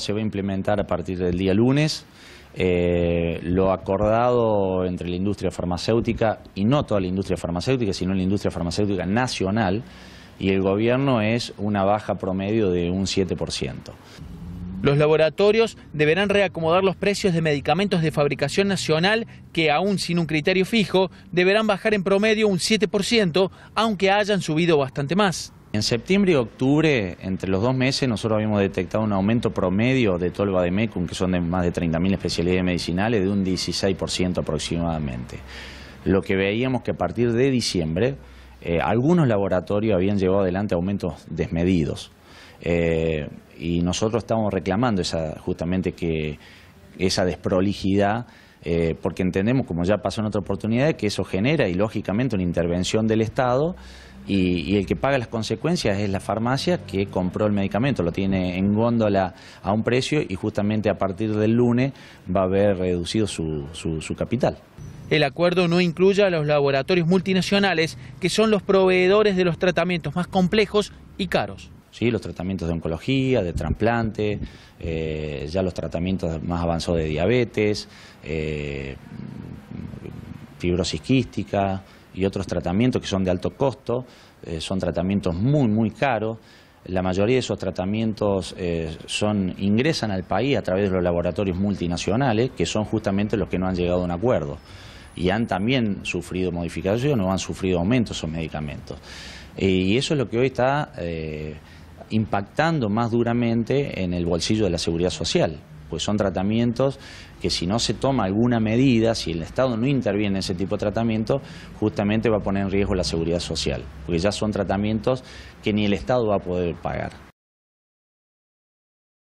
Se va a implementar a partir del día lunes. Eh, lo acordado entre la industria farmacéutica, y no toda la industria farmacéutica, sino la industria farmacéutica nacional, y el gobierno es una baja promedio de un 7%. Los laboratorios deberán reacomodar los precios de medicamentos de fabricación nacional que, aún sin un criterio fijo, deberán bajar en promedio un 7%, aunque hayan subido bastante más. En septiembre y octubre, entre los dos meses, nosotros habíamos detectado un aumento promedio de Tolva de Bademecum, que son de más de 30.000 especialidades medicinales, de un 16% aproximadamente. Lo que veíamos que a partir de diciembre, eh, algunos laboratorios habían llevado adelante aumentos desmedidos. Eh, y nosotros estamos reclamando esa, justamente que esa desprolijidad eh, porque entendemos, como ya pasó en otra oportunidad, que eso genera y lógicamente una intervención del Estado y, el que paga las consecuencias es la farmacia que compró el medicamento, lo tiene en góndola a un precio y justamente a partir del lunes va a haber reducido su, su, capital. El acuerdo no incluye a los laboratorios multinacionales, que son los proveedores de los tratamientos más complejos y caros. ¿sí? los tratamientos de oncología, de trasplante, eh, ya los tratamientos más avanzados de diabetes, fibrosisquística. Eh, fibrosis quística, y otros tratamientos que son de alto costo, eh, son tratamientos muy, muy caros. La mayoría de esos tratamientos eh, son, ingresan al país a través de los laboratorios multinacionales, que son justamente los que no han llegado a un acuerdo. Y han también sufrido modificaciones o han sufrido aumentos esos medicamentos. Eh, y eso es lo que hoy está impactando más duramente en el bolsillo de la seguridad social pues son tratamientos que si no se toma alguna medida, si el Estado no interviene en ese tipo de tratamiento, justamente va a poner en riesgo la seguridad social, porque ya son tratamientos que ni el Estado va a poder pagar.